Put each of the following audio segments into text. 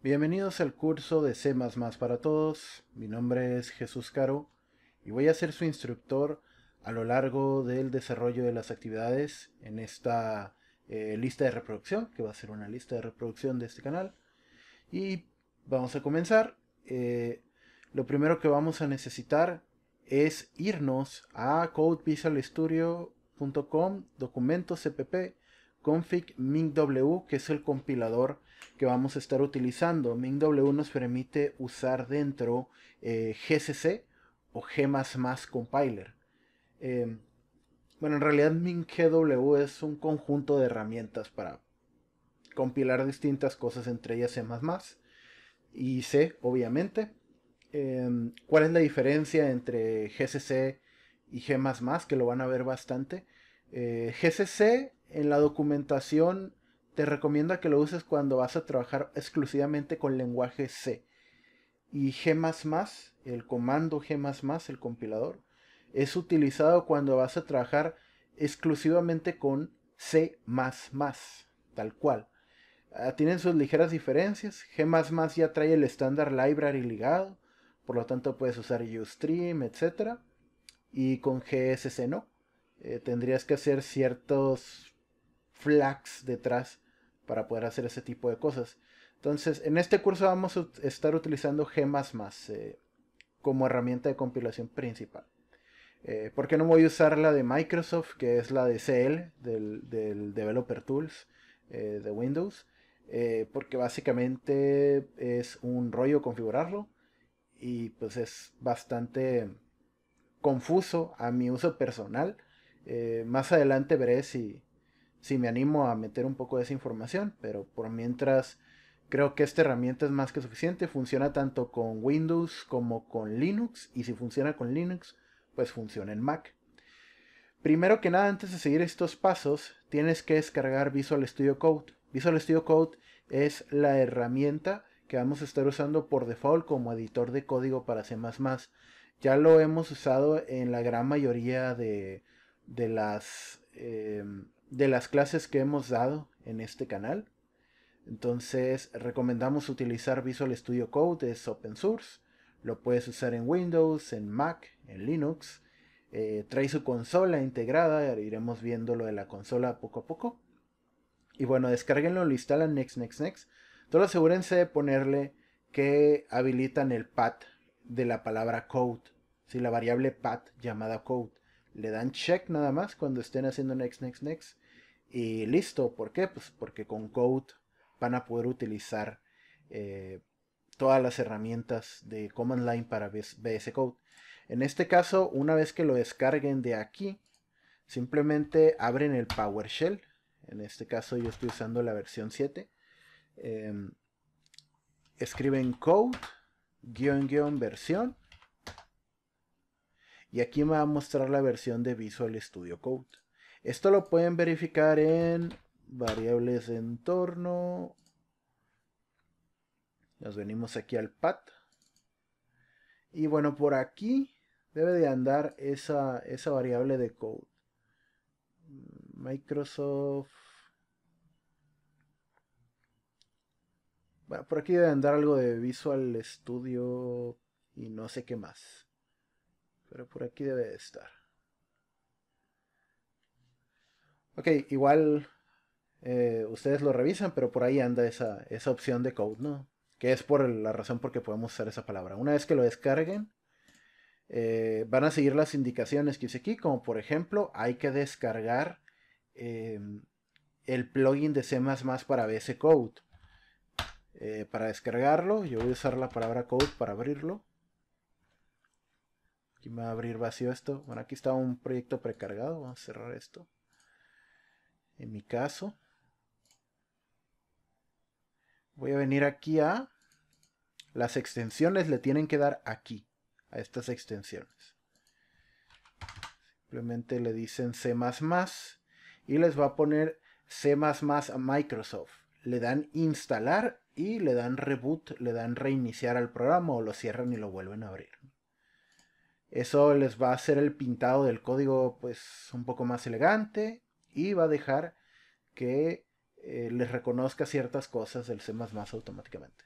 Bienvenidos al curso de C++ para todos. Mi nombre es Jesús Caro y voy a ser su instructor a lo largo del desarrollo de las actividades en esta eh, lista de reproducción, que va a ser una lista de reproducción de este canal. Y vamos a comenzar. Eh, lo primero que vamos a necesitar es irnos a codevisualstudio.com, documento cpp, config mingw, que es el compilador que vamos a estar utilizando. Mingw nos permite usar dentro eh, gcc o g++ compiler. Em, bueno, en realidad mingw es un conjunto de herramientas para compilar distintas cosas, entre ellas C++ y C, obviamente. Em, ¿Cuál es la diferencia entre GCC y G++? Que lo van a ver bastante. Eh, GCC en la documentación te recomienda que lo uses cuando vas a trabajar exclusivamente con lenguaje C. Y G++, el comando G++, el compilador, es utilizado cuando vas a trabajar exclusivamente con C++, tal cual. Ah, tienen sus ligeras diferencias. G++ ya trae el estándar library ligado, por lo tanto puedes usar Ustream, etc. Y con GSC no. Eh, tendrías que hacer ciertos flags detrás para poder hacer ese tipo de cosas. Entonces, en este curso vamos a estar utilizando gemas más eh, como herramienta de compilación principal. Eh, ¿por qué no voy a usar la de Microsoft, que es la de CL, del, Developer Tools eh, de Windows? porque básicamente es un rollo configurarlo y pues es bastante confuso a mi uso personal. más adelante veré si, si me animo a meter un poco de esa información, pero por mientras creo que esta herramienta es más que suficiente, funciona tanto con Windows como con Linux y si funciona con Linux, pues funciona en Mac. Primero que nada, antes de seguir estos pasos, tienes que descargar Visual Studio Code. Visual Studio Code es la herramienta que vamos a estar usando por default como editor de código para C++. Ya lo hemos usado en la gran mayoría de, las em, de las clases que hemos dado en este canal. Entonces recomendamos utilizar Visual Studio Code, es open source, lo puedes usar en Windows, en Mac, en Linux. Eh, trae su consola integrada, iremos viendo lo de la consola poco a poco. Y bueno, descarguenlo, lo instalan next, next, next. Solo asegúrense de ponerle que habilitan el path de la palabra code, si la variable path llamada code le dan check nada más cuando estén haciendo next, next, next. Y listo, ¿por qué? Pues porque con Code van a poder utilizar eh, todas las herramientas de Command Line para VS Code. En este caso, una vez que lo descarguen de aquí, simplemente abren el PowerShell. En este caso yo estoy usando la versión 7. Em, escriben code, guión, guión, versión y aquí me va a mostrar la versión de Visual Studio Code. Esto lo pueden verificar en variables de entorno. Nos venimos aquí al path. Y bueno, por aquí debe de andar esa, esa variable de code. Microsoft. Bueno, por aquí debe andar algo de Visual Studio y no sé qué más. Pero por aquí debe de estar. Ok, igual eh, ustedes lo revisan, pero por ahí anda esa, opción de code, ¿no? Que es por la razón por que podemos usar esa palabra. Una vez que lo descarguen, eh, van a seguir las indicaciones que hice aquí, como por ejemplo, hay que descargar em, el plugin de C++ para BS Code. Eh, para descargarlo, yo voy a usar la palabra code para abrirlo me va a abrir vacío esto. Bueno, aquí está un proyecto precargado. Vamos a cerrar esto. En mi caso. Voy a venir aquí a... Las extensiones le tienen que dar aquí. A estas extensiones. Simplemente le dicen C++ y les va a poner C++ a Microsoft. Le dan instalar y le dan reboot, le dan reiniciar al programa o lo cierran y lo vuelven a abrir. Eso les va a hacer el pintado del código pues un poco más elegante y va a dejar que eh, les reconozca ciertas cosas del C++ automáticamente.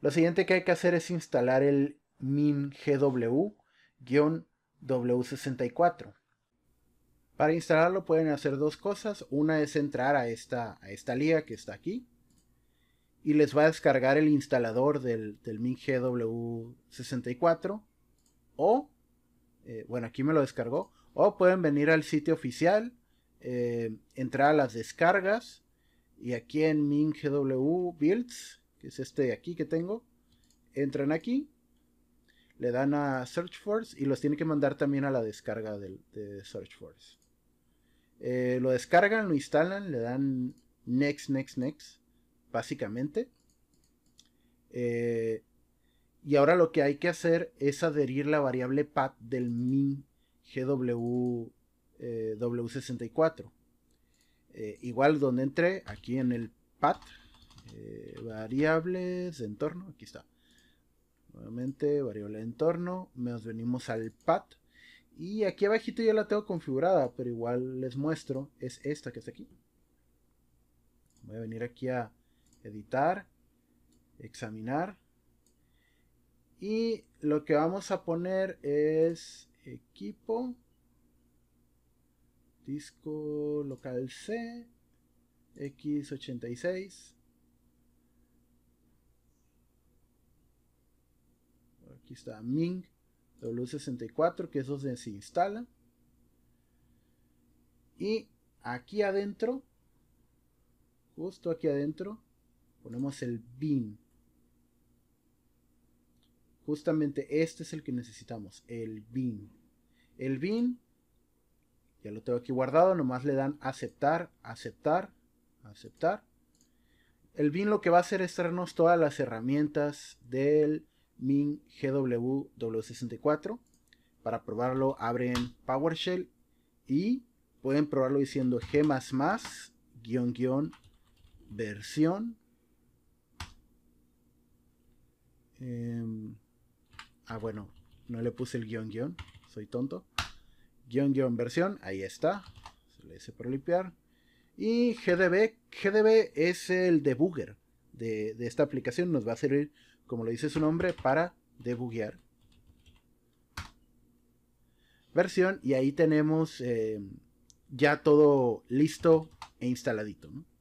Lo siguiente que hay que hacer es instalar el mingw-w64. Para instalarlo pueden hacer dos cosas. Una es entrar a esta, a esta liga que está aquí y les va a descargar el instalador del, del MinGW64 o, eh, bueno, aquí me lo descargó, o pueden venir al sitio oficial, eh, entrar a las descargas y aquí en MinGW Builds, que es este de aquí que tengo, entran aquí, le dan a Search Force y los tiene que mandar también a la descarga de, Search Force. Eh, lo descargan, lo instalan, le dan next, next, next, básicamente. Y ahora lo que hay que hacer es adherir la variable path del min GW, 64 eh, eh, igual donde entré, aquí en el path, eh, variables de entorno, aquí está. Nuevamente, variable de entorno, nos venimos al path. Y aquí abajito ya la tengo configurada, pero igual les muestro, es esta que está aquí. Voy a venir aquí a editar, examinar. Y lo que vamos a poner es equipo, disco local C, X86. Aquí está Ming W64, que es se instala. Y aquí adentro, justo aquí adentro, ponemos el bin. Justamente este es el que necesitamos, el bin. El bin, ya lo tengo aquí guardado, nomás le dan aceptar, aceptar, aceptar. El bin lo que va a hacer es traernos todas las herramientas del min GWW64. Para probarlo abren PowerShell y pueden probarlo diciendo g++ guión guión versión eh, Ah, bueno, no le puse el guión guión, soy tonto. Guión guión versión, ahí está. Se le dice para limpiar. Y GDB, GDB es el debugger de, de esta aplicación. Nos va a servir, como lo dice su nombre, para debuguear. Versión, y ahí tenemos eh, ya todo listo e instaladito. ¿no?